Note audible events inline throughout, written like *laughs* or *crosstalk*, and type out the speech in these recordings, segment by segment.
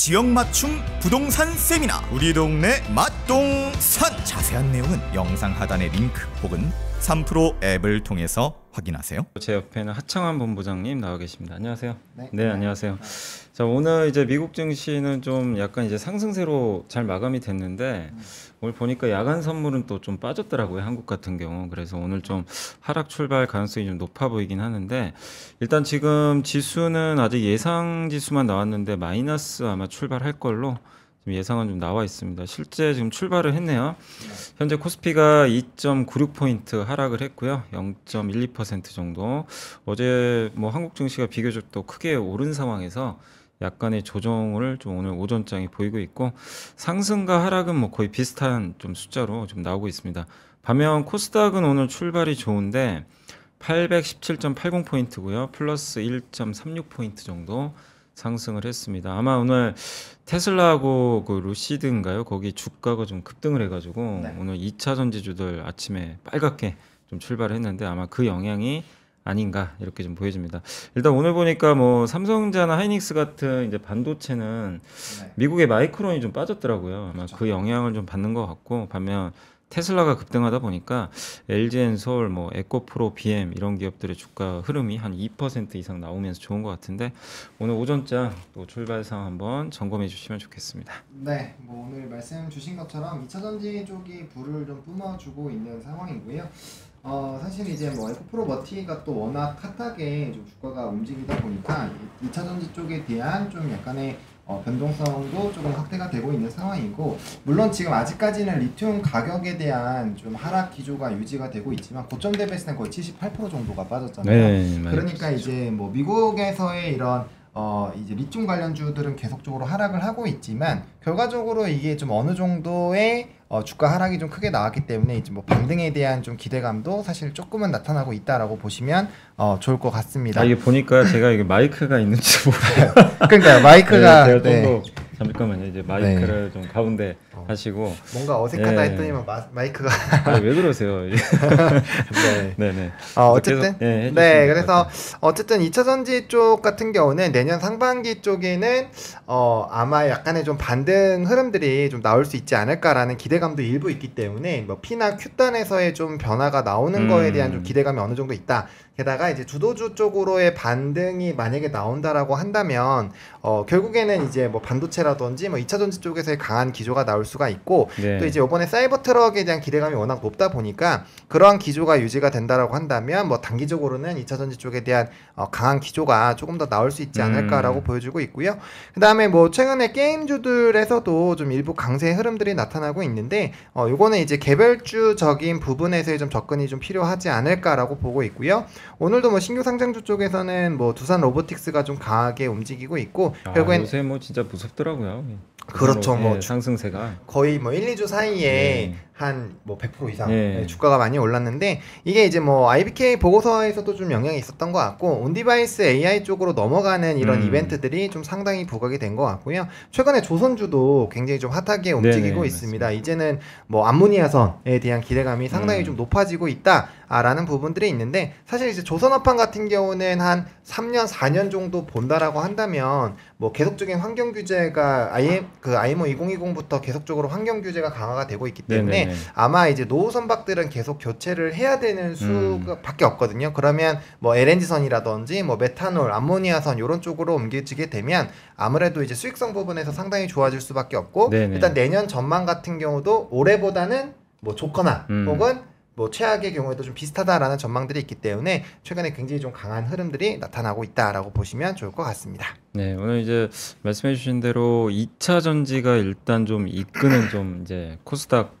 지역 맞춤 부동산 세미나 우리 동네 맛동산 자세한 내용은 영상 하단의 링크 혹은 3프로 앱을 통해서 확인하세요. 제 옆에는 하창환 본부장님 나와 계십니다. 안녕하세요. 네, 네 안녕하세요. 자 오늘 이제 미국 증시는 좀 약간 이제 상승세로 잘 마감이 됐는데 음. 오늘 보니까 야간 선물은 또 좀 빠졌더라고요 한국 같은 경우 그래서 오늘 좀 하락 출발 가능성이 좀 높아 보이긴 하는데 일단 지금 지수는 아직 예상 지수만 나왔는데 마이너스 아마 출발할 걸로 예상은 좀 나와 있습니다. 실제 지금 출발을 했네요. 현재 코스피가 2.96포인트 하락을 했고요. 0.12% 정도. 어제 뭐 한국 증시가 비교적 또 크게 오른 상황에서 약간의 조정을 좀 오늘 오전장이 보이고 있고 상승과 하락은 뭐 거의 비슷한 좀 숫자로 좀 나오고 있습니다. 반면 코스닥은 오늘 출발이 좋은데 817.80 포인트고요. 플러스 1.36 포인트 정도 상승을 했습니다. 아마 오늘 테슬라하고 그 루시드인가요? 거기 주가가 좀 급등을 해가지고 네. 오늘 2차 전지주들 아침에 빨갛게 좀 출발했는데 을 아마 그 영향이 아닌가 이렇게 좀 보여집니다. 일단 오늘 보니까 뭐 삼성자나 전 하이닉스 같은 이제 반도체는 네. 미국의 마이크론이 좀 빠졌더라고요. 아마 그렇죠. 그 영향을 좀 받는 것 같고 반면 테슬라가 급등하다 보니까 LG엔솔, 뭐 에코프로, BM 이런 기업들의 주가 흐름이 한 2% 이상 나오면서 좋은 것 같은데 오늘 오전장 또 출발상 한번 점검해 주시면 좋겠습니다. 네, 뭐 오늘 말씀 주신 것처럼 2차전지 쪽이 불을 좀 뿜어주고 있는 상황이고요. 어, 사실 이제 뭐 에코프로 버티가 또 워낙 핫하게 좀 주가가 움직이다 보니까 2차 전지 쪽에 대한 좀 약간의 어, 변동성도 조금 확대가 되고 있는 상황이고 물론 지금 아직까지는 리튬 가격에 대한 좀 하락 기조가 유지가 되고 있지만 고점 대비했을 때 거의 78% 정도가 빠졌잖아요. 네, 네 그러니까 이제 뭐 미국에서의 이런 어 이제 리튬 관련주들은 계속적으로 하락을 하고 있지만 결과적으로 이게 좀 어느 정도의 어, 주가 하락이 좀 크게 나왔기 때문에 이제 뭐 반등에 대한 좀 기대감도 사실 조금은 나타나고 있다라고 보시면 어, 좋을 것 같습니다. 아, 이게 보니까 제가 이게 마이크가 있는지 모르요 *laughs* 그러니까 마이크가 네, 네. 잠깐만요. 이제 네. 마이크를 네. 좀 가운데 어. 하시고 뭔가 어색하다 예. 했더니만 마, 이크가 아, 왜 그러세요? *laughs* 네. 네네. 어, 네. 아, 어쨌든 계속, 예, 네 그래서 어쨌든 2차 전지 쪽 같은 경우는 내년 상반기 쪽에는 어, 아마 약간의 좀 반등 흐름들이 좀 나올 수 있지 않을까라는 기대감도 일부 있기 때문에 뭐 P나 Q단에서의 좀 변화가 나오는 음. 거에 대한 좀 음. 기대감이 어느 정도 있다. 게다가 이제 주도주 쪽으로의 반등이 만약에 나온다라고 한다면 어, 결국에는 이제 뭐 반도체라든지 뭐 2차 전지 쪽에서의 강한 기조가 나올 수가 있고 네. 또 이제 이번에 사이버 트럭에 대한 기대감이 워낙 높다 보니까 그러한 기조가 유지가 된다라고 한다면 뭐 단기적으로는 2차 전지 쪽에 대한 어, 강한 기조가 조금 더 나올 수 있지 않을까라고 음. 보여주고 있고요. 그다음에 뭐 최근에 게임주들에서도 좀 일부 강세 흐름들이 나타나고 있는데 어, 요거는 이제 개별주적인 부분에서의 좀 접근이 좀 필요하지 않을까라고 보고 있고요. 오늘도 뭐 신규 상장주 쪽에서는 뭐 두산 로보틱스가 좀 강하게 움직이고 있고 아, 결국엔 요새 뭐 진짜 무섭더라고요. 예. 그렇죠. 예, 뭐 예, 상승세가 거의 뭐 1, 2주 사이에 예. 한뭐 100% 이상 예. 네, 주가가 많이 올랐는데 이게 이제 뭐 IBK 보고서에서도 좀 영향이 있었던 것 같고 온디바이스 AI 쪽으로 넘어가는 이런 음. 이벤트들이 좀 상당히 부각이 된 것 같고요. 최근에 조선주도 굉장히 좀 핫하게 움직이고 네네, 네, 있습니다. 맞습니다. 이제는 뭐 암모니아선에 대한 기대감이 상당히 음. 좀 높아지고 있다. 라는 부분들이 있는데 사실 이제 조선어판 같은 경우는 한 3년 4년 정도 본다라고 한다면 뭐 계속적인 환경 규제가 아예 그 IMO 2020부터 계속적으로 환경 규제가 강화가 되고 있기 때문에 네네네. 아마 이제 노후 선박들은 계속 교체를 해야 되는 음. 수밖에 음. 없거든요. 그러면 뭐 LNG 선이라든지 뭐 메탄올, 암모니아 선 이런 쪽으로 옮겨지게 되면 아무래도 이제 수익성 부분에서 상당히 좋아질 수밖에 없고 네네. 일단 내년 전망 같은 경우도 올해보다는 뭐 좋거나 음. 혹은 뭐 최악의 경우에도 좀 비슷하다라는 전망들이 있기 때문에 최근에 굉장히 좀 강한 흐름들이 나타나고 있다라고 보시면 좋을 것 같습니다. 네, 오늘 이제 말씀해 주신 대로 2차 전지가 일단 좀 이끄는 좀 이제 코스닥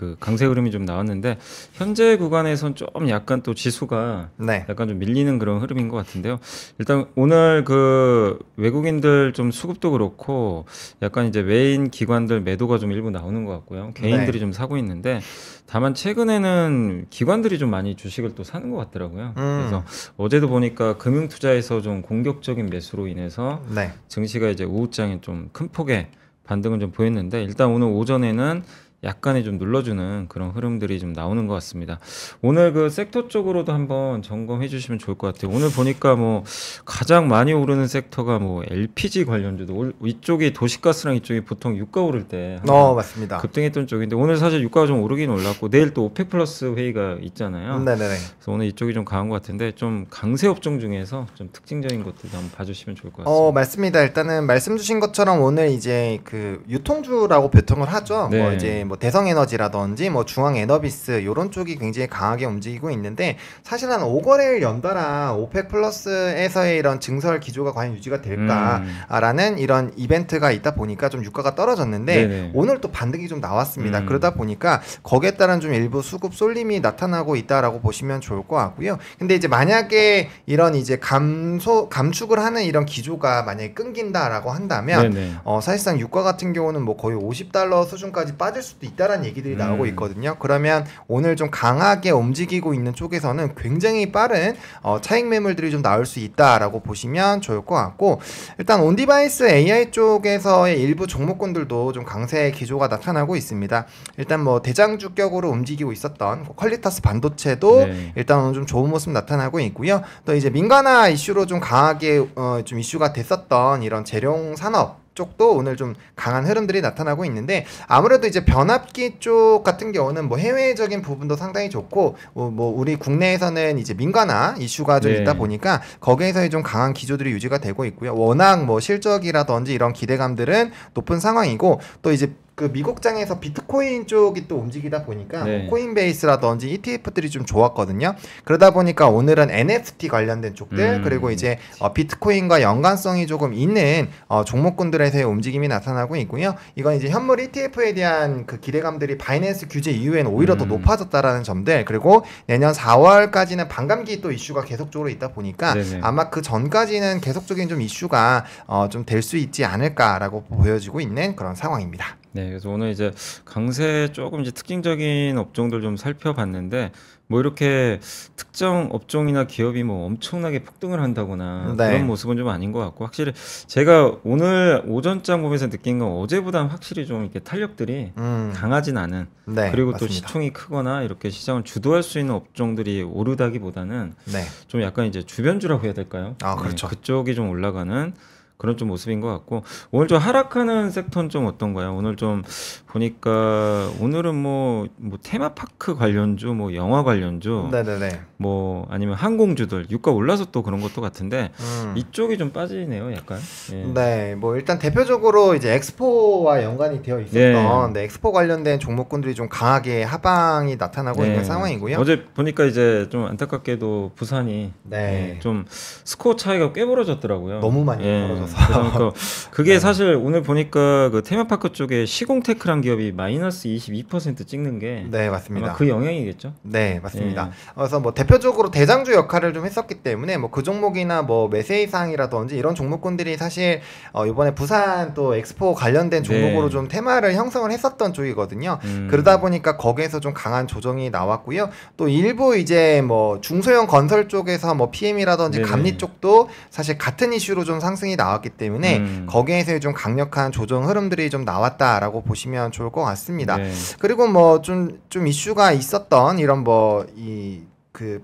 그 강세 흐름이 좀 나왔는데 현재 구간에선 좀 약간 또 지수가 네. 약간 좀 밀리는 그런 흐름인 것 같은데요. 일단 오늘 그 외국인들 좀 수급도 그렇고 약간 이제 외인 기관들 매도가 좀 일부 나오는 것 같고요. 개인들이 네. 좀 사고 있는데 다만 최근에는 기관들이 좀 많이 주식을 또 사는 것 같더라고요. 음. 그래서 어제도 보니까 금융 투자에서 좀 공격적인 매수로 인해서 네. 증시가 이제 우호장에 좀 큰 폭의 반등을 좀 보였는데 일단 오늘 오전에는 약간의 좀 눌러주는 그런 흐름들이 좀 나오는 것 같습니다. 오늘 그 섹터 쪽으로도 한번 점검해 주시면 좋을 것 같아요. 오늘 보니까 뭐 가장 많이 오르는 섹터가 뭐 LPG 관련주도 이쪽이 도시가스랑 이쪽이 보통 유가 오를 때 어, 맞습니다. 급등했던 쪽인데 오늘 사실 유가가 좀 오르긴 올랐고 내일 또 오펙 플러스 회의가 있잖아요. 음, 네네네. 그래서 오늘 이쪽이 좀 강한 것 같은데 좀 강세 업종 중에서 좀 특징적인 것들도 한번 봐주시면 좋을 것 같습니다. 어, 맞습니다. 일단은 말씀 주신 것처럼 오늘 이제 그 유통주라고 배통을 하죠. 뭐 네. 뭐 이제 뭐 대성에너지라든지 뭐 중앙에너비스 이런 쪽이 굉장히 강하게 움직이고 있는데 사실 한 5거래일 연달아 오펙 플러스에서의 이런 증설 기조가 과연 유지가 될까라는 음. 이런 이벤트가 있다 보니까 좀 유가가 떨어졌는데 네네. 오늘 또 반등이 좀 나왔습니다. 음. 그러다 보니까 거기에 따른 좀 일부 수급 쏠림이 나타나고 있다라고 보시면 좋을 것 같고요. 근데 이제 만약에 이런 이제 감소 감축을 하는 이런 기조가 만약에 끊긴다라고 한다면 어, 사실상 유가 같은 경우는 뭐 거의 50달러 수준까지 빠질 수도 수도 있다라는 얘기들이 음. 나오고 있거든요. 그러면 오늘 좀 강하게 움직이고 있는 쪽에서는 굉장히 빠른 어, 차익 매물들이 좀 나올 수 있다라고 보시면 좋을 것 같고 일단 온디바이스 AI 쪽에서의 일부 종목군들도 좀 강세의 기조가 나타나고 있습니다. 일단 뭐 대장 주격으로 움직이고 있었던 뭐 퀄리타스 반도체도 네. 일단은 좀 좋은 모습 나타나고 있고요. 또 이제 민간화 이슈로 좀 강하게 어, 좀 이슈가 됐었던 이런 재룡 산업 쪽도 오늘 좀 강한 흐름들이 나타나고 있는데 아무래도 이제 변압기 쪽 같은 경우는 뭐 해외적인 부분도 상당히 좋고 뭐, 뭐 우리 국내에서는 이제 민간화 이슈가 좀 네. 있다 보니까 거기에서의 좀 강한 기조들이 유지가 되고 있고요. 워낙 뭐 실적이라든지 이런 기대감들은 높은 상황이고 또 이제 그 미국장에서 비트코인 쪽이 또 움직이다 보니까 네. 코인베이스라든지 ETF들이 좀 좋았거든요. 그러다 보니까 오늘은 NFT 관련된 쪽들 음, 그리고 이제 어, 비트코인과 연관성이 조금 있는 어, 종목군들에서의 움직임이 나타나고 있고요. 이건 이제 현물 ETF에 대한 그 기대감들이 바이낸스 규제 이후에는 오히려 음. 더 높아졌다라는 점들 그리고 내년 4월까지는 반감기 또 이슈가 계속적으로 있다 보니까 네네. 네. 아마 그 전까지는 계속적인 좀 이슈가 어, 좀될 수 있지 않을까라고 보여지고 있는 그런 상황입니다. 네, 그래서 오늘 이제 강세 조금 이제 특징적인 업종들 좀 살펴봤는데 뭐 이렇게 특정 업종이나 기업이 뭐 엄청나게 폭등을 한다거나 네. 그런 모습은 좀 아닌 것 같고 확실히 제가 오늘 오전장 보면서 느낀 건 어제보다 확실히 좀 이렇게 탄력들이 음. 강하진 않은 네, 그리고 또 맞습니다. 시총이 크거나 이렇게 시장을 주도할 수 있는 업종들이 오르다기보다는 네. 좀 약간 이제 주변주라고 해야 될까요? 아, 그렇죠. 네, 그쪽이 좀 올라가는 그런 좀 모습인 것 같고 오늘 좀 하락하는 섹터는 좀 어떤가요? 오늘 좀 보니까 오늘은 뭐, 뭐 테마파크 관련주, 뭐 영화 관련주, 네네네. 뭐 아니면 항공주들 유가 올라서 또 그런 것도 같은데 음. 이쪽이 좀 빠지네요, 약간. 예. 네, 뭐 일단 대표적으로 이제 엑스포와 연관이 되어 있었던 네. 네, 엑스포 관련된 종목군들이 좀 강하게 하방이 나타나고 네. 있는 상황이고요. 어제 보니까 이제 좀 안타깝게도 부산이 네, 예, 좀 스코어 차이가 꽤 벌어졌더라고요. 너무 많이 예. 벌어져서. 그러니까 그게 *laughs* 네. 사실 오늘 보니까 그 테마파크 쪽에 시공테크랑 기업이 마이너스 22% 찍는 게 네, 맞습니다. 그 영향이겠죠? 네, 맞습니다. 예. 어, 그래서 뭐 대표적으로 대장주 역할을 좀 했었기 때문에 뭐 그 종목이나 뭐 매세이 상이라든지 이런 종목군들이 사실 어 이번에 부산 또 엑스포 관련된 종목으로 네. 좀 테마를 형성을 했었던 쪽이거든요. 음. 그러다 보니까 거기에서 좀 강한 조정이 나왔고요. 또 일부 이제 뭐 중소형 건설 쪽에서 뭐 PM이라든지 네 감리 쪽도 사실 같은 이슈로 좀 상승이 나왔기 때문에 음. 거기에서의 좀 강력한 조정 흐름들이 좀 나왔다라고 보시면 보시 좋을 것 같습니다. 네. 그리고 뭐 좀좀 좀 이슈가 있었던 이런 뭐 이 그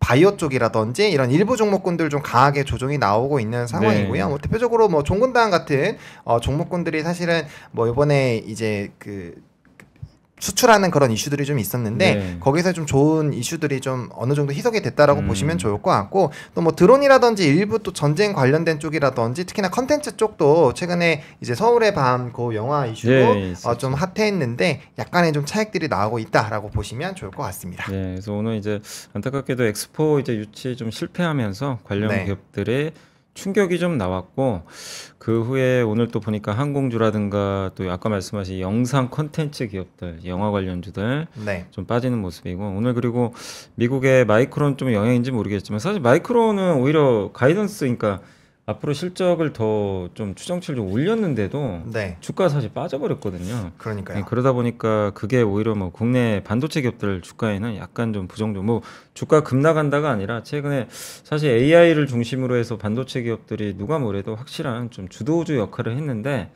바이오 쪽이라든지 이런 일부 종목군들 좀 강하게 조정이 나오고 있는 상황이고요. 네. 뭐 대표적으로 뭐 종근당 같은 어 종목군들이 사실은 뭐 이번에 이제 그 수출하는 그런 이슈들이 좀 있었는데 네. 거기서 좀 좋은 이슈들이 좀 어느 정도 희석이 됐다라고 음. 보시면 좋을 것 같고 또 뭐 드론이라든지 일부 또 전쟁 관련된 쪽이라든지 특히나 컨텐츠 쪽도 최근에 이제 서울의 밤 그 영화 이슈도 네, 어, 좀 핫해했는데 약간의 좀 차익들이 나오고 있다라고 보시면 좋을 것 같습니다. 네, 그래서 오늘 이제 안타깝게도 엑스포 이제 유치 좀 실패하면서 관련 네. 기업들의 충격이 좀 나왔고 그 후에 오늘 또 보니까 항공주라든가 또 아까 말씀하신 영상 컨텐츠 기업들 영화 관련주들 네. 좀 빠지는 모습이고 오늘 그리고 미국의 마이크론 좀 영향인지 모르겠지만 사실 마이크론은 오히려 가이던스 그러니까 앞으로 실적을 더 좀 추정치를 좀 올렸는데도 네. 주가 사실 빠져버렸거든요. 그러니까요. 네, 그러다 보니까 그게 오히려 뭐 국내 반도체 기업들 주가에는 약간 좀 부정적. 뭐 주가 급락한다가 아니라 최근에 사실 AI를 중심으로 해서 반도체 기업들이 누가 뭐래도 확실한 좀 주도주 역할을 했는데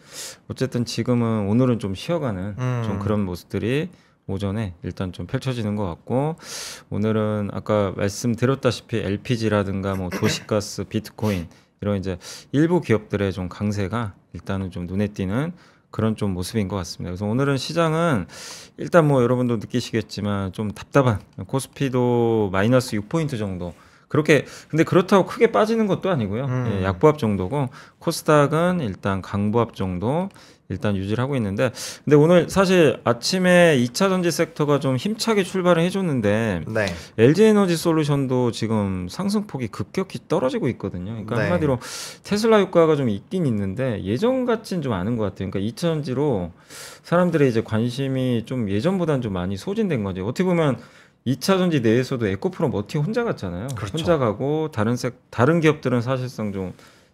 어쨌든 지금은 오늘은 좀 쉬어가는 음. 좀 그런 모습들이 오전에 일단 좀 펼쳐지는 것 같고 오늘은 아까 말씀드렸다시피 LPG라든가 뭐 도시가스, 비트코인 이런 이제 일부 기업들의 좀 강세가 일단은 좀 눈에 띄는 그런 좀 모습인 것 같습니다. 그래서 오늘은 시장은 일단 뭐 여러분도 느끼시겠지만 좀 답답한 코스피도 마이너스 6포인트 정도 그렇게 근데 그렇다고 크게 빠지는 것도 아니고요. 예, 음. 예, 약보합 정도고 코스닥은 일단 강보합 정도 일단 유지를 하고 있는데 근데 오늘 사실 아침에 2차 전지 섹터가 좀 힘차게 출발을 해줬는데 네. LG 에너지 솔루션도 지금 상승폭이 급격히 떨어지고 있거든요. 그러니까 네. 한마디로 테슬라 효과가 좀 있긴 있는데 예전 같진 좀 않은 것 같아요. 그러니까 2차 전지로 사람들의 이제 관심이 좀 예전보다는 좀 많이 소진된 거죠. 어떻게 보면 2차 전지 내에서도 에코프로 머티 혼자 갔잖아요. 그렇죠. 혼자 가고 다른 색 다른 기업들은 사실상 좀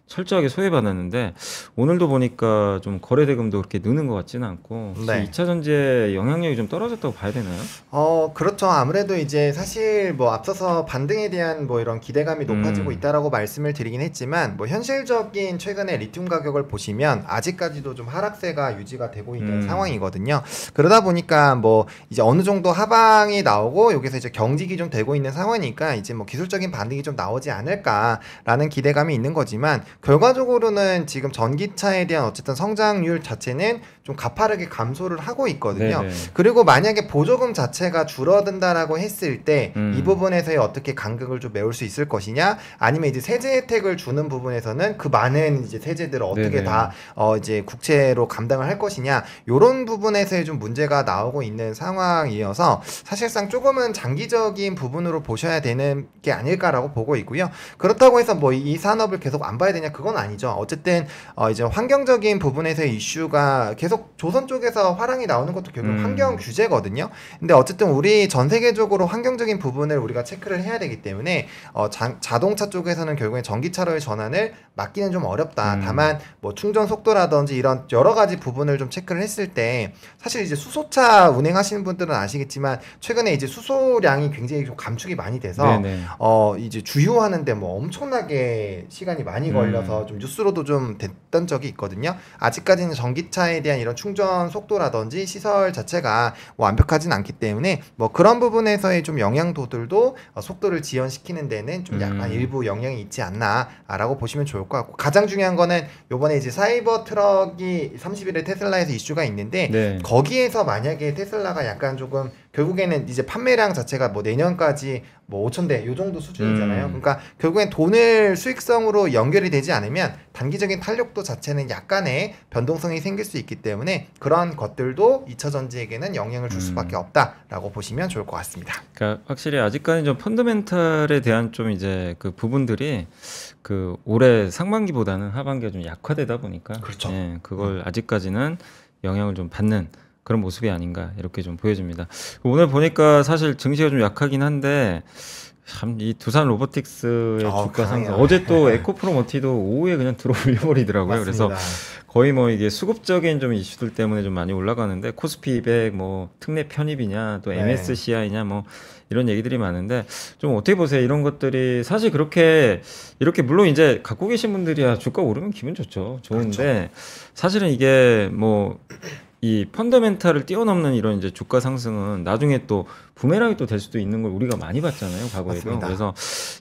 철저하게 소외받았는데 오늘도 보니까 좀 거래 대금도 그렇게 느는 것 같지는 않고 네. 2차 전지의 영향력이 좀 떨어졌다고 봐야 되나요? 어 그렇죠 아무래도 이제 사실 뭐 앞서서 반등에 대한 뭐 이런 기대감이 음. 높아지고 음. 있다라고 말씀을 드리긴 했지만 뭐 현실적인 최근의 리튬 가격을 보시면 아직까지도 좀 하락세가 유지가 되고 있는 음. 상황이거든요 그러다 보니까 뭐 이제 어느 정도 하방이 나오고 여기서 이제 경직이 좀 되고 있는 상황이니까 이제 뭐 기술적인 반등이 좀 나오지 않을까라는 기대감이 있는 거지만 결과적으로는 지금 전기차에 대한 어쨌든 성장률 자체는 좀 가파르게 감소를 하고 있거든요. 네네. 네. 그리고 만약에 보조금 자체가 줄어든다라고 했을 때이 음. 부분에서의 어떻게 간극을 좀 메울 수 있을 것이냐, 아니면 이제 세제 혜택을 주는 부분에서는 그 많은 이제 세제들을 네, 어떻게 네. 다 어, 이제 국채로 감당을 할 것이냐, 이런 부분에서의 좀 문제가 나오고 있는 상황이어서 사실상 조금은 장기적인 부분으로 보셔야 되는 게 아닐까라고 보고 있고요. 그렇다고 해서 뭐 이 산업을 계속 안 봐야 되냐 그건 아니죠. 어쨌든 어, 이제 환경적인 부분에서의 이슈가 계속 계속 조선 쪽에서 화랑이 나오는 것도 결국 음. 환경 규제거든요. 근데 어쨌든 우리 전 세계적으로 환경적인 부분을 우리가 체크를 해야 되기 때문에 어, 자, 자동차 쪽에서는 결국에 전기차로의 전환을 막기는 좀 어렵다. 음. 다만 뭐 충전 속도라든지 이런 여러 가지 부분을 좀 체크를 했을 때 사실 이제 수소차 운행하시는 분들은 아시겠지만 최근에 이제 수소량이 굉장히 좀 감축이 많이 돼서 네네. 어 이제 주유하는데 뭐 엄청나게 시간이 많이 음. 걸려서 음. 좀 뉴스로도 좀 됐던 적이 있거든요. 아직까지는 전기차에 대한 이런 이런 충전 속도라든지 시설 자체가 뭐 완벽하진 않기 때문에 뭐 그런 부분에서의 좀 영향도들도 어, 속도를 지연시키는 데는 좀 약간 음. 일부 영향이 있지 않나라고 보시면 좋을 것 같고 가장 중요한 거는 요번에 이제 사이버 트럭이 30일에 테슬라에서 이슈가 있는데 네. 거기에서 만약에 테슬라가 약간 조금 결국에는 이제 판매량 자체가 뭐 내년까지 뭐 5천 대요 정도 수준이잖아요. 음. 그러니까 결국엔 돈을 수익성으로 연결이 되지 않으면 단기적인 탄력도 자체는 약간의 변동성이 생길 수 있기 때문에 그런 것들도 2차 전지에게는 영향을 줄 음. 수밖에 없다라고 보시면 좋을 것 같습니다. 그러니까 확실히 아직까지 좀 펀더멘탈에 대한 좀 이제 그 부분들이 그 올해 상반기보다는 하반기가 좀 약화되다 보니까 그렇죠. 예, 그걸 음. 아직까지는 영향을 좀 받는 그런 모습이 아닌가 이렇게 좀 보여집니다. 오늘 보니까 사실 증시가 좀 약하긴 한데 참 이 두산 로보틱스의 어, 주가 상승 어제 또에코프로모티도 *laughs* 오후에 그냥 들어올려버리더라고요. 그래서 거의 뭐 이게 수급적인 좀 이슈들 때문에 좀 많이 올라가는데 코스피 200뭐 특례 편입이냐 또 MSCI냐 네. 뭐 이런 얘기들이 많은데 좀 어떻게 보세요? 이런 것들이 사실 그렇게 이렇게 물론 이제 갖고 계신 분들이야 주가 오르면 기분 좋죠. 좋은데 그렇죠. 사실은 이게 뭐이 펀더멘탈을 뛰어넘는 이런 이제 주가 상승은 나중에 또 부메랑이 또 될 수도 있는 걸 우리가 많이 봤잖아요 과거에도 맞습니다. 그래서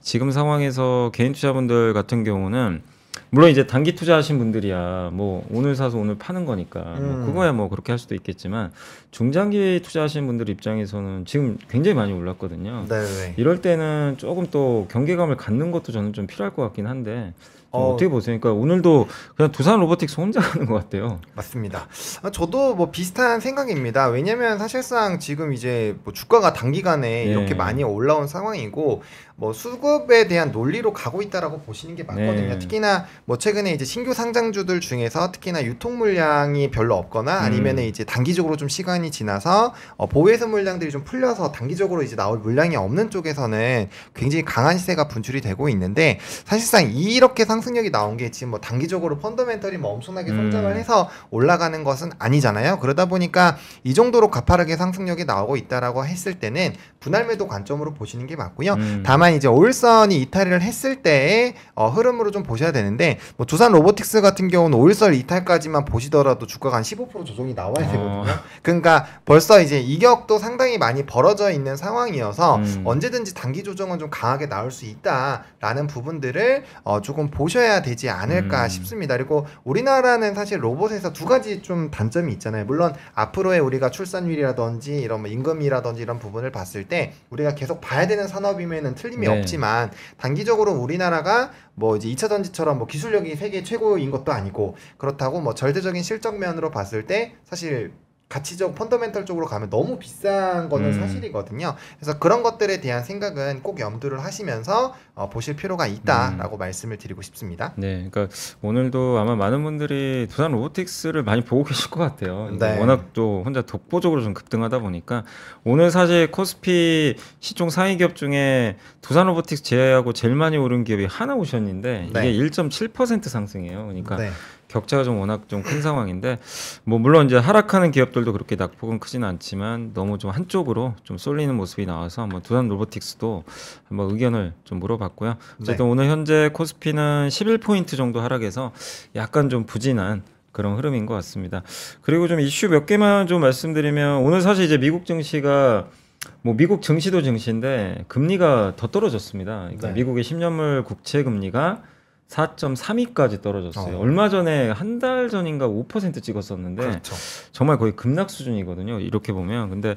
지금 상황에서 개인 투자분들 같은 경우는 물론 이제 단기 투자하신 분들이야 뭐 오늘 사서 오늘 파는 거니까 뭐 음. 뭐 그거야 뭐 그렇게 할 수도 있겠지만 중장기투자하신 분들 입장에서는 지금 굉장히 많이 올랐거든요. 네네. 네. 이럴 때는 조금 또 경계감을 갖는 것도 저는 좀 필요할 것 같긴 한데 어, 어. 떻게 보세요? 그러니까 오늘도 그냥 두산 로보틱스 혼자 하는 것 같아요. 맞습니다. 아, 저도 뭐 비슷한 생각입니다. 왜냐면 사실상 지금 이제 뭐 주가가 단기간에 네. 이렇게 많이 올라온 상황이고 뭐 수급에 대한 논리로 가고 있다라고 보시는 게 맞거든요. 네. 특히나 뭐 최근에 이제 신규 상장주들 중에서 특히나 유통 물량이 별로 없거나 음. 아니면은 이제 단기적으로 좀 시간이 지나서 어, 보유해서 물량들이 좀 풀려서 단기적으로 이제 나올 물량이 없는 쪽에서는 굉장히 강한 시세가 분출이 되고 있는데 사실상 이렇게 상 상승력이 나온 게 지금 뭐 단기적으로 펀더멘털이 뭐 엄청나게 음. 성장을 음. 해서 올라가는 것은 아니잖아요. 그러다 보니까 이 정도로 가파르게 상승력이 나오고 있다라고 했을 때는 분할 매도 관점으로 보시는 게 맞고요. 음. 다만 이제 올선이 이탈을 했을 때의 어, 흐름으로 좀 보셔야 되는데 뭐 두산 로보틱스 같은 경우는 올선 이탈까지만 보시더라도 주가가 한 15% 조정이 나와야 어. 되거든요. 어. 그러니까 벌써 이제 이격도 상당히 많이 벌어져 있는 상황이어서 음. 언제든지 단기 조정은 좀 강하게 나올 수 있다라는 부분들을 어, 조금 보 보셔야 되지 않을까 음. 싶습니다. 그리고 우리나라는 사실 로봇에서 두 가지 좀 단점이 있잖아요. 물론 앞으로의 우리가 출산율이라든지 이런 뭐 임금이라든지 이런 부분을 봤을 때 우리가 계속 봐야 되는 산업임에는 틀림이 네. 없지만 단기적으로 우리나라가 뭐 이제 2차 전지처럼 뭐 기술력이 세계 최고인 것도 아니고 그렇다고 뭐 절대적인 실적 면으로 봤을 때 사실 가치적 펀더멘털 쪽으로 가면 너무 비싼 거는 음. 사실이거든요. 그래서 그런 것들에 대한 생각은 꼭 염두를 하시면서 어, 보실 필요가 있다라고 음. 말씀을 드리고 싶습니다. 네, 그러니까 오늘도 아마 많은 분들이 두산 로보틱스를 많이 보고 계실 것 같아요. 네. 워낙 또 혼자 독보적으로 좀 급등하다 보니까 오늘 사실 코스피 시총 상위 기업 중에 두산 로보틱스 제외하고 제일 많이 오른 기업이 하나오션인데 이게 1.7% 상승이에요. 그러니까 네. 격차가 좀 워낙 좀 큰 상황인데 뭐 물론 이제 하락하는 기업들도 그렇게 낙폭은 크진 않지만 너무 좀 한쪽으로 좀 쏠리는 모습이 나와서 한번 두산 로보틱스도 한번 의견을 좀 물어봤고요. 어쨌든 네. 오늘 현재 코스피는 11포인트 정도 하락해서 약간 좀 부진한 그런 흐름인 것 같습니다. 그리고 좀 이슈 몇 개만 좀 말씀드리면 오늘 사실 이제 미국 증시가 뭐 미국 증시도 증시인데 금리가 더 떨어졌습니다. 그러니까 네. 미국의 10년물 국채 금리가 4 3위까지 떨어졌어요. 어. 얼마 전에 한 달 전인가 5% 찍었었는데 그렇죠. 정말 거의 급락 수준이거든요. 이렇게 보면 근데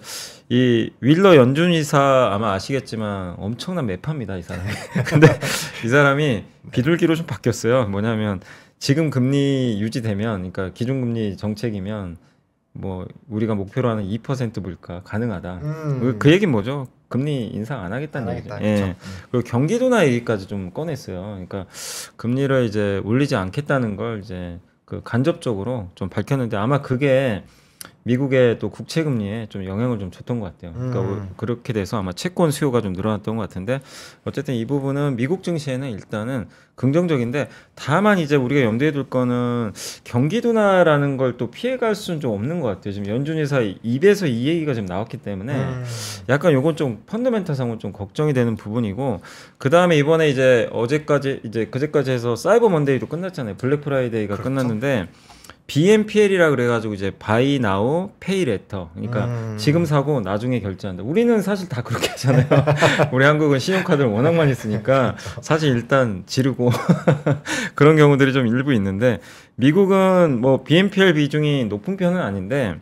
이 윌러 연준 이사 아마 아시겠지만 엄청난 매파입니다, 이 사람이. *laughs* 근데 이 사람이 비둘기로 좀 바뀌었어요. 뭐냐면 지금 금리 유지되면 그러니까 기준금리 정책이면 뭐 우리가 목표로 하는 2% 물가 가능하다. 음. 그 얘기는 뭐죠? 금리 인상 안 하겠다는 얘기죠. 예. 음. 그리고 경기도나 얘기까지 좀 꺼냈어요. 그러니까 금리를 이제 올리지 않겠다는 걸 이제 그 간접적으로 좀 밝혔는데 아마 그게 미국의 또 국채 금리에 좀 영향을 좀 줬던 것 같아요. 그러니까 음. 뭐 그렇게 돼서 아마 채권 수요가 좀 늘어났던 것 같은데 어쨌든 이 부분은 미국 증시에는 일단은 긍정적인데 다만 이제 우리가 염두에 둘 거는 경기도나라는 걸 또 피해갈 수는 좀 없는 것 같아요. 지금 연준이사 입에서 이 얘기가 지금 나왔기 때문에 음. 약간 요건 좀 펀더멘탈상은 좀 걱정이 되는 부분이고 그 다음에 이번에 이제 어제까지 이제 그제까지 해서 사이버 먼데이도 끝났잖아요. 블랙 프라이데이가 그렇죠? 끝났는데. BNPL이라 그래가지고 이제 바이 나우 페이 레터 그러니까 음. 지금 사고 나중에 결제한다 우리는 사실 다 그렇게 하잖아요 *laughs* 우리 한국은 신용카드를 워낙 많이 쓰니까 그렇죠. 사실 일단 지르고 *laughs* 그런 경우들이 좀 일부 있는데 미국은 뭐 BNPL 비중이 높은 편은 아닌데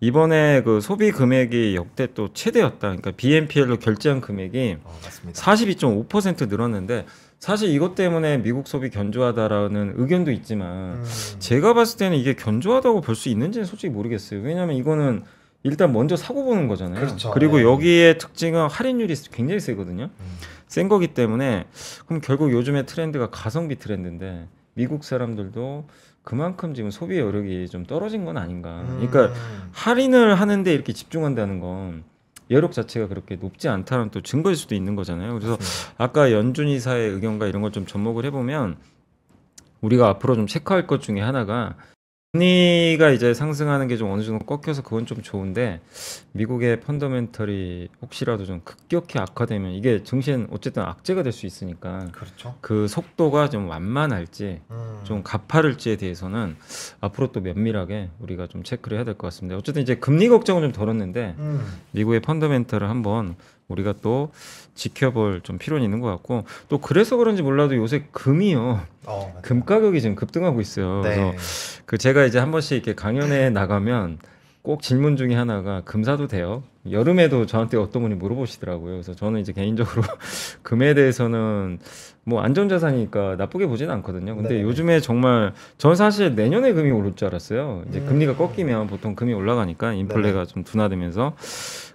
이번에 그 소비 금액이 역대 또 최대였다 그러니까 BNPL로 결제한 금액이 어, 42.5% 늘었는데 사실 이것 때문에 미국 소비 견조하다라는 의견도 있지만 음. 제가 봤을 때는 이게 견조하다고 볼 수 있는지는 솔직히 모르겠어요. 왜냐하면 이거는 일단 먼저 사고 보는 거잖아요. 그렇죠. 그리고 네. 여기에 특징은 할인율이 굉장히 세거든요. 음. 센 거기 때문에 그럼 결국 요즘의 트렌드가 가성비 트렌드인데 미국 사람들도 그만큼 지금 소비 여력이 좀 떨어진 건 아닌가. 그러니까 음. 그러니까 할인을 하는데 이렇게 집중한다는 건 여력 자체가 그렇게 높지 않다는 또 증거일 수도 있는 거잖아요. 그래서 아, 네. 아까 연준 이사의 의견과 이런 걸 좀 접목을 해보면 우리가 앞으로 좀 체크할 것 중에 하나가 금리가 이제 상승하는 게 좀 어느 정도 꺾여서 그건 좀 좋은데 미국의 펀더멘털이 혹시라도 좀 급격히 악화되면 이게 정신 는 어쨌든 악재가 될 수 있으니까 그렇죠. 그 속도가 좀 완만할지 음. 좀 가파를지에 대해서는 앞으로 또 면밀하게 우리가 좀 체크를 해야 될 것 같습니다. 어쨌든 이제 금리 걱정은 좀 덜었는데 음. 미국의 펀더멘털을 한번 우리가 또 지켜볼 좀 필요는 있는 것 같고 또 그래서 그런지 몰라도 요새 금이요 어, 금 가격이 지금 급등하고 있어요. 네. 그래서 그 제가 이제 한 번씩 이렇게 강연에 네. 나가면 꼭 질문 중에 하나가 금사도 돼요. 여름에도 저한테 어떤 분이 물어보시더라고요. 그래서 저는 이제 개인적으로 *laughs* 금에 대해서는 뭐 안전자산이니까 나쁘게 보지는 않거든요. 근데 네. 요즘에 정말 전 사실 내년에 금이 오를 줄 알았어요. 이제 음. 금리가 꺾이면 보통 금이 올라가니까 인플레가 네. 좀 둔화되면서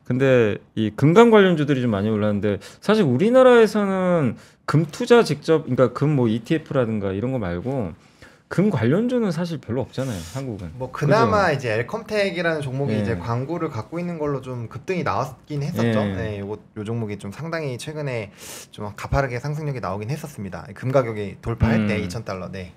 근데 이 금강 관련주들이 좀 많이 올랐는데 사실 우리나라에서는 금 투자 직접 그러니까 금 뭐 ETF라든가 이런 거 말고 금 관련주는 사실 별로 없잖아요 한국은 뭐 그나마 그죠? 이제 엘컴텍이라는 종목이 네. 이제 광고를 갖고 있는 걸로 좀 급등이 나왔긴 했었죠 네. 네, 요, 요 종목이 좀 상당히 최근에 좀 가파르게 상승력이 나오긴 했었습니다 금 가격이 돌파할 음. 때 2,000달러 네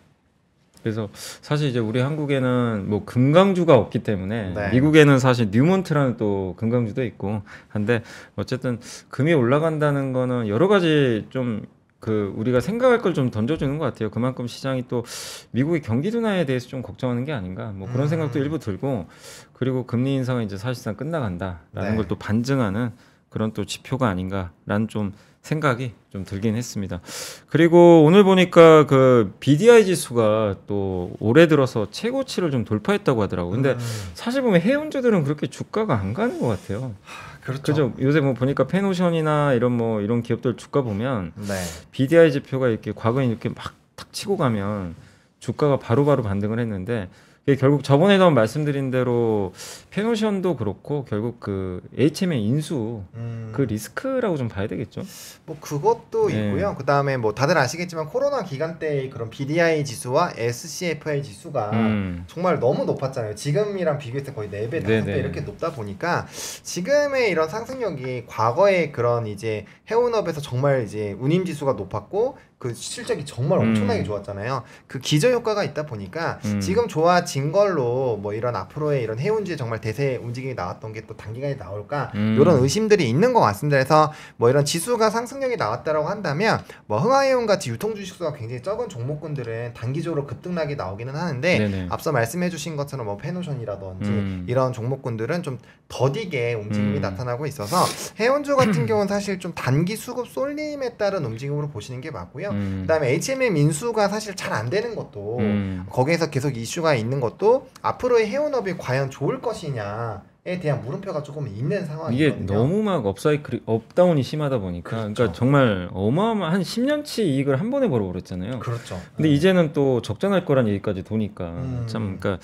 그래서 사실 이제 우리 한국에는 뭐 금강주가 없기 때문에 네. 미국에는 사실 뉴먼트라는또 금강주도 있고 한데 어쨌든 금이 올라간다는 거는 여러 가지 좀 그 우리가 생각할 걸 좀 던져주는 것 같아요. 그만큼 시장이 또 미국의 경기 둔화에 대해서 좀 걱정하는 게 아닌가 뭐 그런 음. 생각도 일부 들고 그리고 금리 인상은 이제 사실상 끝나간다라는 네. 걸또 반증하는 그런 또 지표가 아닌가라는 좀 생각이 좀 들긴 했습니다. 그리고 오늘 보니까 그 BDI 지수가 또 올해 들어서 최고치를 좀 돌파했다고 하더라고요. 근데 음. 사실 보면 해운주들은 그렇게 주가가 안 가는 것 같아요. 아, 그렇죠. 그죠? 요새 뭐 보니까 페노션이나 이런 뭐 이런 기업들 주가 보면 네. BDI 지표가 이렇게 과거에 이렇게 막 탁 치고 가면 주가가 바로바로 바로 반등을 했는데 예, 결국 저번에도 말씀드린 대로 페노션도 그렇고 결국 그 HM의 인수 음. 그 리스크라고 좀 봐야 되겠죠. 뭐 그것도 네. 있고요. 그 다음에 뭐 다들 아시겠지만 코로나 기간 때의 그런 BDI 지수와 SCFI 지수가 음. 정말 너무 높았잖아요. 지금이랑 비교했을 때 거의 4배, 5배 네 이렇게 높다 보니까 지금의 이런 상승력이 과거의 그런 이제 해운업에서 정말 이제 운임 지수가 높았고 그 실적이 정말 엄청나게 음. 좋았잖아요. 그 기저 효과가 있다 보니까 음. 지금 좋아진 걸로 뭐 이런 앞으로의 이런 해운주의 정말 대세 움직임이 나왔던 게 또 단기간에 나올까 음. 이런 의심들이 있는 것 같습니다. 그래서 뭐 이런 지수가 상승력이 나왔다라고 한다면 뭐 흥화해운 같이 유통 주식수가 굉장히 적은 종목군들은 단기적으로 급등락이 나오기는 하는데 네네. 앞서 말씀해주신 것처럼 뭐 페노션이라든지 음. 이런 종목군들은 좀 더디게 움직임이 음. 나타나고 있어서 해운주 같은 *clears throat* 경우는 사실 좀 단기 수급 쏠림에 따른 움직임으로 보시는 게 맞고요. 음. 그다음에 HMM 인수가 사실 잘 안 되는 것도 음. 거기에서 계속 이슈가 있는 것도 앞으로의 해운업이 과연 좋을 것이냐 에 대한 물음표가 조금 있는 상황이거든요. 이게 너무 막 업사이클 이 업다운이 심하다 보니까 그렇죠. 그러니까 정말 어마어마한 10년치 이익을 한 번에 벌어버렸잖아요. 그렇죠. 근데 네. 이제는 또 적자날 거란 얘기까지 도니까 음. 참 그러니까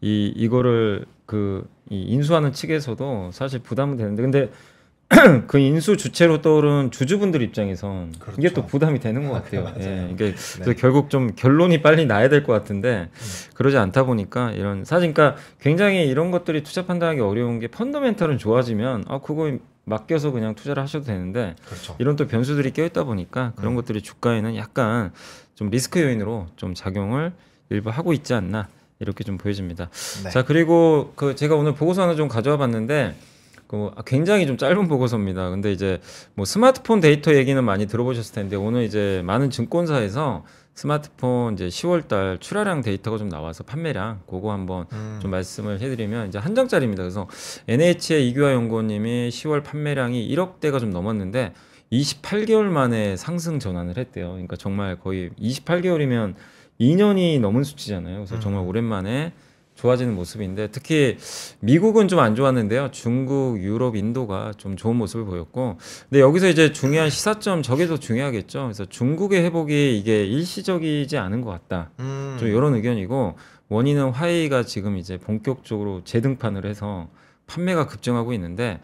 이 이거를 그이 인수하는 측에서도 사실 부담은 되는데 근데 *clears throat* 그 인수 주체로 떠오른 주주분들 입장에선 그렇죠. 이게 또 부담이 되는 것 같아요. *laughs* 아, 예, 이게 그러니까 네. 결국 좀 결론이 빨리 나야 될 것 같은데 음. 그러지 않다 보니까 이런 사실 그러니까 굉장히 이런 것들이 투자 판단하기 어려운 게 펀더멘털은 좋아지면 아 그거 맡겨서 그냥 투자를 하셔도 되는데 그렇죠. 이런 또 변수들이 껴있다 보니까 그런 음. 것들이 주가에는 약간 좀 리스크 요인으로 좀 작용을 일부 하고 있지 않나 이렇게 좀 보여집니다. 네. 자 그리고 그 제가 오늘 보고서 하나 좀 가져와 봤는데. 그 아, 굉장히 좀 짧은 보고서입니다. 근데 이제 뭐 스마트폰 데이터 얘기는 많이 들어보셨을 텐데 오늘 이제 많은 증권사에서 스마트폰 이제 10월 달 출하량 데이터가 좀 나와서 판매량 그거 한번 음. 좀 말씀을 해드리면 이제 한 장짜리입니다. 그래서 NH의 이규화 연구원님이 10월 판매량이 1억 대가 좀 넘었는데 28개월 만에 상승 전환을 했대요. 그러니까 정말 거의 28개월이면 2년이 넘은 수치잖아요. 그래서 정말 음. 오랜만에 좋아지는 모습인데 특히 미국은 좀 안 좋았는데요. 중국, 유럽, 인도가 좀 좋은 모습을 보였고 근데 여기서 이제 중요한 시사점 저게 더 중요하겠죠. 그래서 중국의 회복이 이게 일시적이지 않은 것 같다. 음. 좀 이런 의견이고 원인은 화웨이가 지금 이제 본격적으로 재등판을 해서 판매가 급증하고 있는데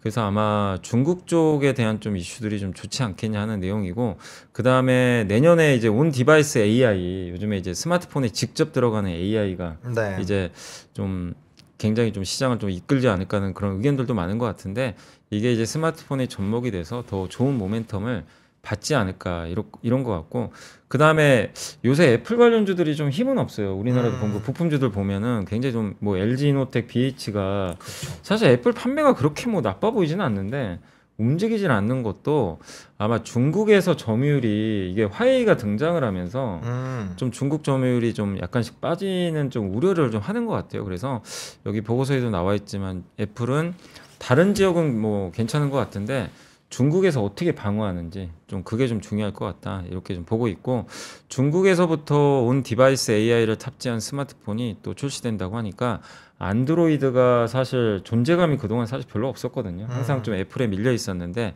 그래서 아마 중국 쪽에 대한 좀 이슈들이 좀 좋지 않겠냐 하는 내용이고 그 다음에 내년에 이제 온 디바이스 AI 요즘에 이제 스마트폰에 직접 들어가는 AI가 네. 이제 좀 굉장히 좀 시장을 좀 이끌지 않을까 하는 그런 의견들도 많은 것 같은데 이게 이제 스마트폰의 접목이 돼서 더 좋은 모멘텀을 받지 않을까 이런 이런 것 같고 그 다음에 요새 애플 관련주들이 좀 힘은 없어요. 우리나라도 음. 본 그 부품주들 보면은 굉장히 좀 뭐 LG 노텍 BH가 그렇죠. 사실 애플 판매가 그렇게 뭐 나빠 보이지는 않는데 움직이질 않는 것도 아마 중국에서 점유율이 이게 화웨이가 등장을 하면서 음. 좀 중국 점유율이 좀 약간씩 빠지는 좀 우려를 좀 하는 것 같아요. 그래서 여기 보고서에도 나와 있지만 애플은 다른 지역은 뭐 괜찮은 것 같은데 중국에서 어떻게 방어하는지 좀 그게 좀 중요할 것 같다 이렇게 좀 보고 있고 중국에서부터 온 디바이스 AI를 탑재한 스마트폰이 또 출시된다고 하니까 안드로이드가 사실 존재감이 그동안 사실 별로 없었거든요 음. 항상 좀 애플에 밀려 있었는데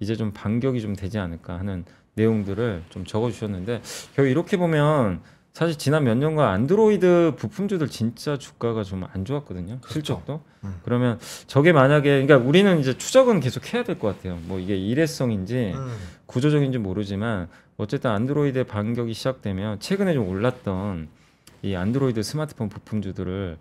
이제 좀 반격이 좀 되지 않을까 하는 내용들을 좀 적어주셨는데 결국 이렇게 보면 사실 지난 몇 년간 안드로이드 부품주들 진짜 주가가 좀 안 좋았거든요. 그렇죠. 실적도. 음. 그러면 저게 만약에 그러니까 우리는 이제 추적은 계속 해야 될 것 같아요. 뭐 이게 일회성인지 음. 구조적인지 모르지만 어쨌든 안드로이드의 반격이 시작되면 최근에 좀 올랐던 이 안드로이드 스마트폰 부품주들을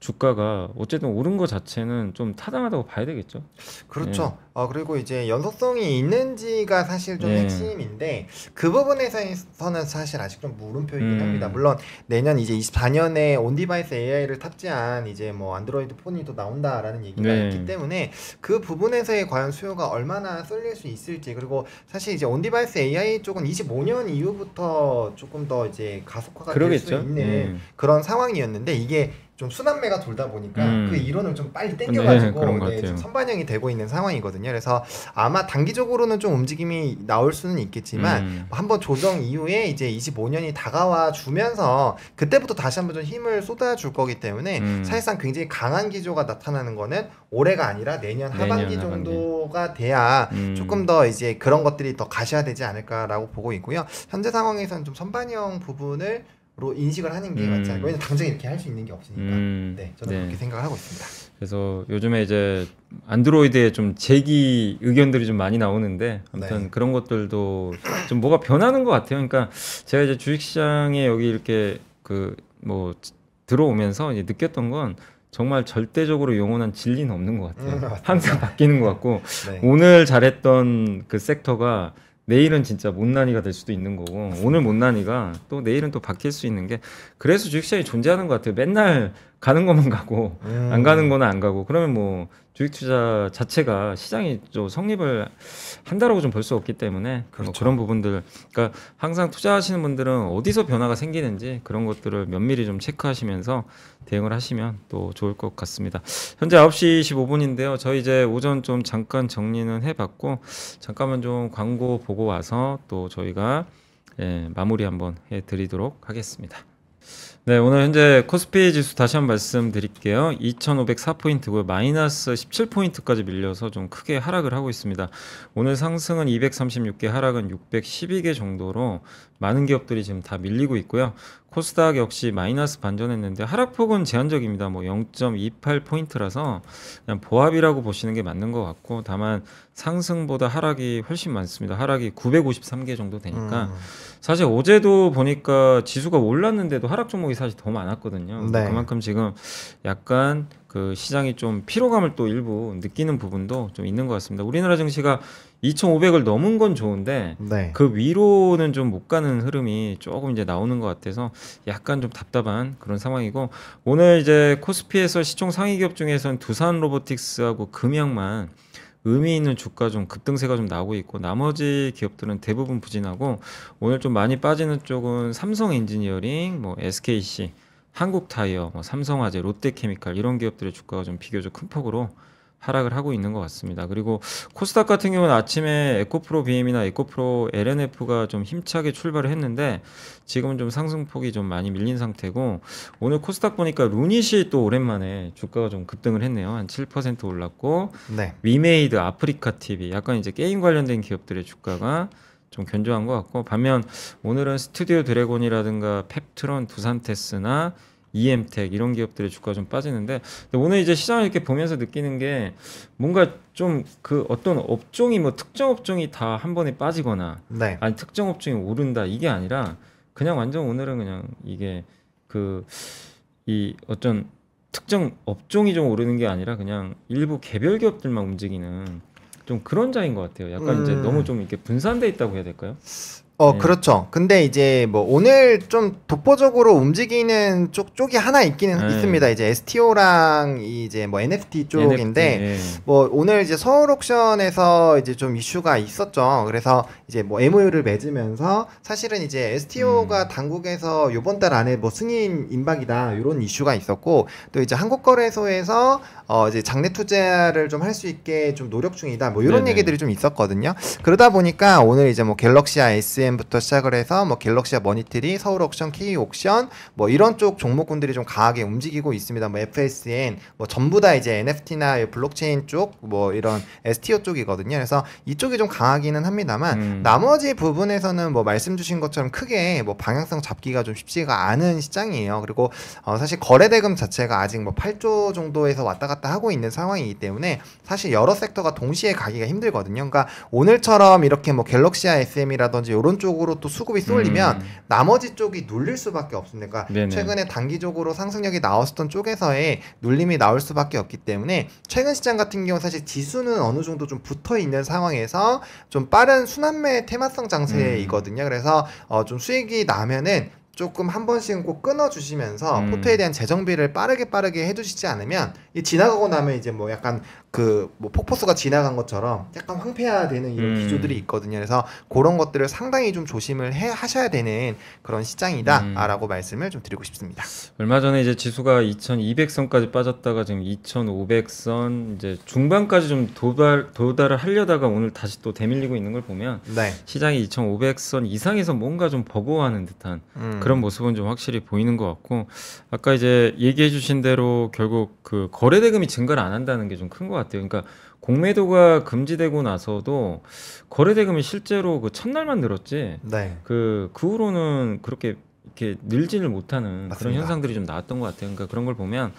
주가가 어쨌든 오른 것 자체는 좀 타당하다고 봐야 되겠죠. 그렇죠. 네. 어, 그리고 이제 연속성이 있는지가 사실 좀 네. 핵심인데 그 부분에서는 사실 아직 좀 물음표이긴 음. 합니다. 물론 내년 이제 24년에 온디바이스 AI를 탑재한 이제 뭐 안드로이드 폰이 또 나온다라는 얘기가 네. 있기 때문에 그 부분에서의 과연 수요가 얼마나 쏠릴 수 있을지 그리고 사실 이제 온디바이스 AI 쪽은 25년 이후부터 조금 더 이제 가속화가 될 수 있는 음. 그런 상황이었는데 이게 좀 순환매가 돌다 보니까 음. 그 이론을 좀 빨리 네, 땡겨가지고 네, 네, 선반영이 되고 있는 상황이거든요. 그래서 아마 단기적으로는 좀 움직임이 나올 수는 있겠지만 음. 뭐 한번 조정 이후에 이제 25년이 다가와 주면서 그때부터 다시 한번 좀 힘을 쏟아줄 거기 때문에 음. 사실상 굉장히 강한 기조가 나타나는 거는 올해가 아니라 내년 하반기 내년 정도가 돼야 음. 조금 더 이제 그런 것들이 더 가셔야 되지 않을까라고 보고 있고요. 현재 상황에서는 좀 선반영 부분을 로 인식을 하는 게 음. 맞지 않을까. 음. 왜냐 당장 이렇게 할 수 있는 게 없으니까. 음. 네, 저는 네. 그렇게 생각을 하고 있습니다. 그래서 요즘에 이제 안드로이드에 좀 제기 의견들이 좀 많이 나오는데 아무튼 네. 그런 것들도 좀 뭐가 변하는 것 같아요. 그러니까 제가 이제 주식시장에 여기 이렇게 그 뭐 들어오면서 이제 느꼈던 건 정말 절대적으로 영원한 진리는 없는 것 같아요. 음, 항상 바뀌는 것 같고 네. 오늘 잘했던 그 섹터가 내일은 진짜 못난이가 될 수도 있는 거고 오늘 못난이가 또 내일은 또 바뀔 수 있는 게 그래서 주식시장이 존재하는 것 같아요. 맨날 가는 것만 가고 음. 안 가는 거는 안 가고 그러면 뭐 주식 투자 자체가 시장이 좀 성립을 한다라고 좀 볼 수 없기 때문에 뭐 그렇죠. 그런 부분들 그러니까 항상 투자하시는 분들은 어디서 변화가 생기는지 그런 것들을 면밀히 좀 체크하시면서 대응을 하시면 또 좋을 것 같습니다. 현재 9시 25분인데요. 저희 이제 오전 좀 잠깐 정리는 해봤고 잠깐만 좀 광고 보고 와서 또 저희가 예, 마무리 한번 해드리도록 하겠습니다. 네, 오늘 현재 코스피 지수 다시 한번 말씀드릴게요. 2,504포인트고요. 마이너스 17포인트까지 밀려서 좀 크게 하락을 하고 있습니다. 오늘 상승은 236개, 하락은 612개 정도로 많은 기업들이 지금 다 밀리고 있고요. 코스닥 역시 마이너스 반전했는데 하락폭은 제한적입니다. 뭐 0.28포인트라서 그냥 보합이라고 보시는 게 맞는 것 같고 다만 상승보다 하락이 훨씬 많습니다. 하락이 953개 정도 되니까 음. 사실 어제도 보니까 지수가 올랐는데도 하락 종목이 사실 더 많았거든요. 네. 그만큼 지금 약간 그 시장이 좀 피로감을 또 일부 느끼는 부분도 좀 있는 것 같습니다. 우리나라 증시가 2,500을 넘은 건 좋은데 네. 그 위로는 좀 못 가는 흐름이 조금 이제 나오는 것 같아서 약간 좀 답답한 그런 상황이고 오늘 이제 코스피에서 시총 상위 기업 중에서는 두산 로보틱스하고 금양만 의미 있는 주가 좀 급등세가 좀 나오고 있고 나머지 기업들은 대부분 부진하고 오늘 좀 많이 빠지는 쪽은 삼성 엔지니어링, 뭐 SKC, 한국타이어, 뭐 삼성화재, 롯데케미칼 이런 기업들의 주가가 좀 비교적 큰 폭으로 하락을 하고 있는 것 같습니다. 그리고 코스닥 같은 경우는 아침에 에코프로 BM이나 에코프로 LNF가 좀 힘차게 출발을 했는데 지금은 좀 상승폭이 좀 많이 밀린 상태고 오늘 코스닥 보니까 루닛이 또 오랜만에 주가가 좀 급등을 했네요. 한 7% 올랐고 네. 위메이드, 아프리카 TV 약간 이제 게임 관련된 기업들의 주가가 좀 견조한 것 같고 반면 오늘은 스튜디오 드래곤이라든가 펩트론, 두산테스나 EM텍 이런 기업들의 주가 가좀 빠지는데 오늘 이제 시장을 이렇게 보면서 느끼는 게 뭔가 좀 그 어떤 업종이 뭐 특정 업종이 다 한 번에 빠지거나 네. 아니 특정 업종이 오른다 이게 아니라 그냥 완전 오늘은 그냥 이게 그 이 어떤 특정 업종이 좀 오르는 게 아니라 그냥 일부 개별 기업들만 움직이는 좀 그런 자인 것 같아요. 약간 음. 이제 너무 좀 이렇게 분산돼 있다고 해야 될까요? 어, 네. 그렇죠. 근데 이제 뭐 오늘 좀 독보적으로 움직이는 쪽, 쪽이 하나 있기는 네. 있습니다. 이제 STO랑 이제 뭐 NFT 쪽인데 NFT, 예. 뭐 오늘 이제 서울 옥션에서 이제 좀 이슈가 있었죠. 그래서 이제 뭐 MOU를 맺으면서 사실은 이제 STO가 음. 당국에서 요번 달 안에 뭐 승인 임박이다 이런 이슈가 있었고 또 이제 한국거래소에서 어 이제 장내 투자를 좀 할 수 있게 좀 노력 중이다 뭐 이런 네네. 얘기들이 좀 있었거든요. 그러다 보니까 오늘 이제 뭐갤럭시아 SM IBM부터 시작을 해서 뭐갤럭시아 머니트리, 서울옥션, K옥션 뭐 이런 쪽 종목군들이 좀 강하게 움직이고 있습니다. 뭐 FSN 뭐 전부 다 이제 NFT나 블록체인 쪽 뭐 이런 STO 쪽이거든요. 그래서 이쪽이 좀 강하기는 합니다만 음. 나머지 부분에서는 뭐 말씀 주신 것처럼 크게 뭐 방향성 잡기가 좀 쉽지가 않은 시장이에요. 그리고 어 사실 거래 대금 자체가 아직 뭐 8조 정도에서 왔다 갔다 하고 있는 상황이기 때문에 사실 여러 섹터가 동시에 가기가 힘들거든요. 그러니까 오늘처럼 이렇게 뭐갤럭시아 SM이라든지 이런 쪽으로 또 수급이 쏠리면 음. 나머지 쪽이 눌릴 수밖에 없습니다. 그러니까 네네. 최근에 단기적으로 상승력이 나왔던 었 쪽에서의 눌림이 나올 수밖에 없기 때문에 최근 시장 같은 경우 사실 지수는 어느 정도 좀 붙어 있는 상황에서 좀 빠른 순환매 테마성 장세이거든요. 음. 그래서 어좀 수익이 나면은 조금 한 번씩은 꼭 끊어주시면서 음. 포트에 대한 재정비를 빠르게 빠르게 해주시지 않으면 이 지나가고 나면 이제 뭐 약간 그 뭐 폭포수가 지나간 것처럼 약간 황폐화되는 이런 음. 기조들이 있거든요. 그래서 그런 것들을 상당히 좀 조심을 해 하셔야 되는 그런 시장이다라고 음. 말씀을 좀 드리고 싶습니다. 얼마 전에 이제 지수가 2,200선까지 빠졌다가 지금 2,500선 이제 중반까지 좀 도달 도달을 하려다가 오늘 다시 또 대밀리고 있는 걸 보면 네. 시장이 2,500선 이상에서 뭔가 좀 버거워하는 듯한 음. 그런 그런 모습은 좀 확실히 보이는 것 같고 아까 이제 얘기해 주신 대로 결국 그 거래 대금이 증가를 안 한다는 게 좀 큰 것 같아요. 그러니까 공매도가 금지되고 나서도 거래 대금이 실제로 그 첫날만 늘었지. 네. 그그 그 후로는 그렇게 이렇게 늘지를 못하는 맞습니다. 그런 현상들이 좀 나왔던 것 같아요. 그러니까 그런 걸 보면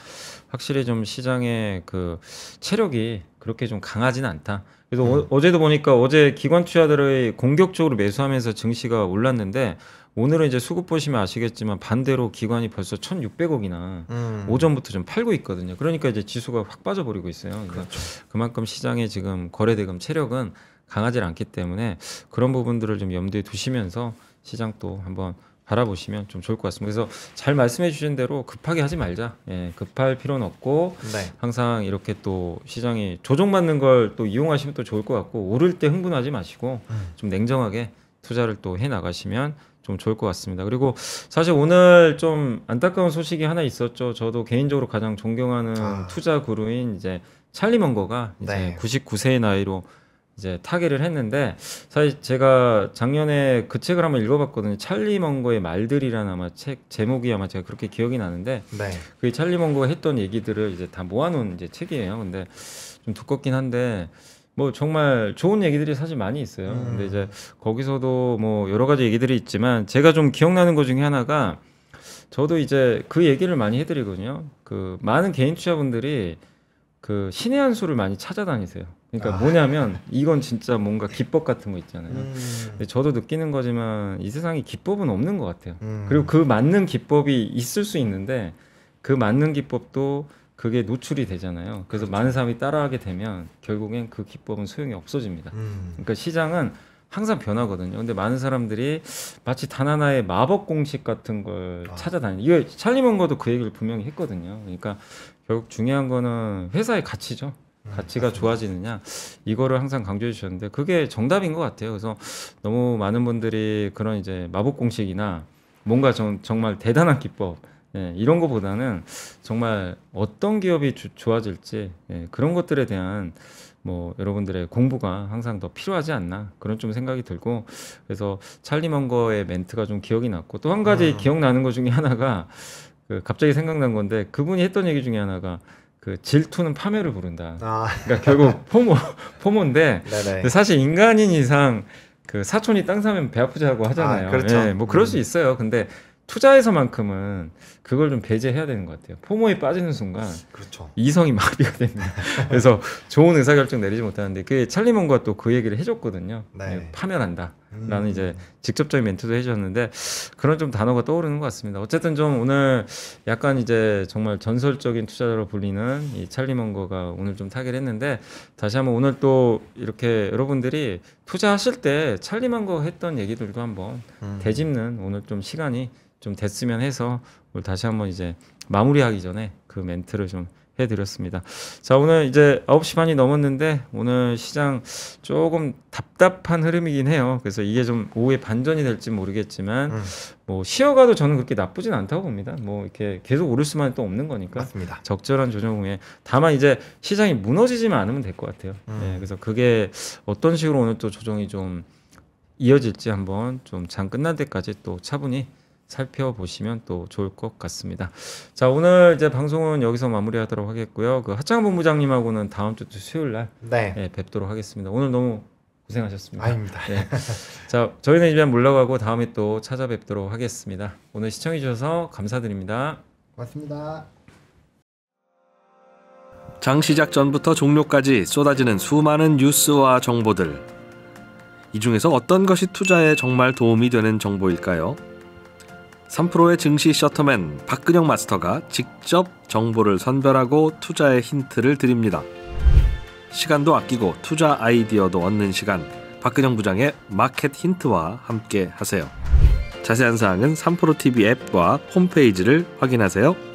확실히 좀 시장의 그 체력이 그렇게 좀 강하진 않다. 그래서 음. 어, 제도 보니까 어제 기관 투자들의 공격적으로 매수하면서 증시가 올랐는데 오늘은 이제 수급 보시면 아시겠지만 반대로 기관이 벌써 1,600억이나 음. 오전부터 좀 팔고 있거든요. 그러니까 이제 지수가 확 빠져버리고 있어요. 그러니까 그렇죠. 그만큼 시장의 지금 거래 대금 체력은 강하지 않기 때문에 그런 부분들을 좀 염두에 두시면서 시장 또 한번 바라보시면 좀 좋을 것 같습니다. 그래서 잘 말씀해 주신 대로 급하게 하지 말자. 예, 급할 필요는 없고 네. 항상 이렇게 또 시장이 조정받는 걸 또 이용하시면 또 좋을 것 같고 오를 때 흥분하지 마시고 음. 좀 냉정하게 투자를 또 해 나가시면 좀 좋을 것 같습니다. 그리고 사실 오늘 좀 안타까운 소식이 하나 있었죠. 저도 개인적으로 가장 존경하는 아. 투자 구루인 이제 찰리 먼거가 이제 네. 99세의 나이로 이제 타계를 했는데 사실 제가 작년에 그 책을 한번 읽어봤거든요. 찰리 먼거의 말들이라는 아마 책 제목이 아마 제가 그렇게 기억이 나는데 네. 그 찰리 먼거가 했던 얘기들을 이제 다 모아놓은 이제 책이에요. 근데 좀 두껍긴 한데 뭐 정말 좋은 얘기들이 사실 많이 있어요. 음. 근데 이제 거기서도 뭐 여러 가지 얘기들이 있지만 제가 좀 기억나는 것 중에 하나가 저도 이제 그 얘기를 많이 해드리거든요. 그 많은 개인 투자분들이 그 신의 한 수를 많이 찾아다니세요. 그러니까 아. 뭐냐면 이건 진짜 뭔가 기법 같은 거 있잖아요. 음. 저도 느끼는 거지만 이 세상에 기법은 없는 것 같아요. 음. 그리고 그 맞는 기법이 있을 수 있는데 그 맞는 기법도 그게 노출이 되잖아요. 그래서 그렇죠. 많은 사람이 따라하게 되면 결국엔 그 기법은 소용이 없어집니다. 음. 그러니까 시장은 항상 변하거든요. 근데 많은 사람들이 마치 단 하나의 마법 공식 같은 걸 아. 찾아다니는 이거 찰리 먼거도 그 얘기를 분명히 했거든요. 그러니까 결국 중요한 거는 회사의 가치죠. 음, 가치가 음, 좋아지느냐 이거를 항상 강조해 주셨는데 그게 정답인 것 같아요. 그래서 너무 많은 분들이 그런 이제 마법 공식이나 뭔가 정, 정말 대단한 기법 예, 이런 것보다는 정말 어떤 기업이 주, 좋아질지 예, 그런 것들에 대한 뭐 여러분들의 공부가 항상 더 필요하지 않나 그런 좀 생각이 들고 그래서 찰리 먼거의 멘트가 좀 기억이 났고 또 한 가지 음. 기억나는 것 중에 하나가 그 갑자기 생각난 건데 그분이 했던 얘기 중에 하나가 그 질투는 파멸을 부른다. 아. 그러니까 결국 포모 포모인데 사실 인간인 이상 그 사촌이 땅 사면 배 아프지 하고 하잖아요. 아, 그렇죠. 예, 뭐 그럴 음. 수 있어요. 근데 투자에서만큼은 그걸 좀 배제해야 되는 것 같아요. 포모에 빠지는 순간 그렇죠. 이성이 *laughs* 마비가 됩니다. 그래서 좋은 의사결정 내리지 못하는데 그 찰리 몽과 또그 얘기를 해줬거든요. 네. 네 파면한다. 음. 라는 음. 이제 직접적인 멘트도 해주셨는데 그런 좀 단어가 떠오르는 것 같습니다. 어쨌든 좀 오늘 약간 이제 정말 전설적인 투자자로 불리는 이 찰리 먼거가 오늘 좀 타결 했는데 다시 한번 오늘 또 이렇게 여러분들이 투자하실 때 찰리 먼거 했던 얘기들도 한번 음. 되짚는 오늘 좀 시간이 좀 됐으면 해서 다시 한번 이제 마무리하기 전에 그 멘트를 좀 해드렸습니다. 자 오늘 이제 9시 반이 넘었는데 오늘 시장 조금 답답한 흐름이긴 해요. 그래서 이게 좀 오후에 반전이 될지 모르겠지만 음. 뭐 쉬어가도 저는 그렇게 나쁘진 않다고 봅니다. 뭐 이렇게 계속 오를 수만또 없는 거니까 맞습니다. 적절한 조정 후에 다만 이제 시장이 무너지지만 않으면 될 것 같아요. 음. 네, 그래서 그게 어떤 식으로 오늘 또 조정이 좀 이어질지 한번 좀 장 끝날 때까지 또 차분히 살펴보시면 또 좋을 것 같습니다. 자 오늘 이제 방송은 여기서 마무리하도록 하겠고요. 그 하창 본부장님하고는 다음 주 수요일 날 네. 예, 뵙도록 하겠습니다. 오늘 너무 고생하셨습니다. 아닙니다. 네. 자 저희는 이제 물러가고 다음에 또 찾아뵙도록 하겠습니다. 오늘 시청해 주셔서 감사드립니다. 고맙습니다. 장 시작 전부터 종료까지 쏟아지는 수많은 뉴스와 정보들. 이 중에서 어떤 것이 투자에 정말 도움이 되는 정보일까요? 3프로의 증시 셔터맨 박근영 마스터가 직접 정보를 선별하고 투자의 힌트를 드립니다. 시간도 아끼고 투자 아이디어도 얻는 시간 박근영 부장의 마켓 힌트와 함께 하세요. 자세한 사항은 3프로TV 앱과 홈페이지를 확인하세요.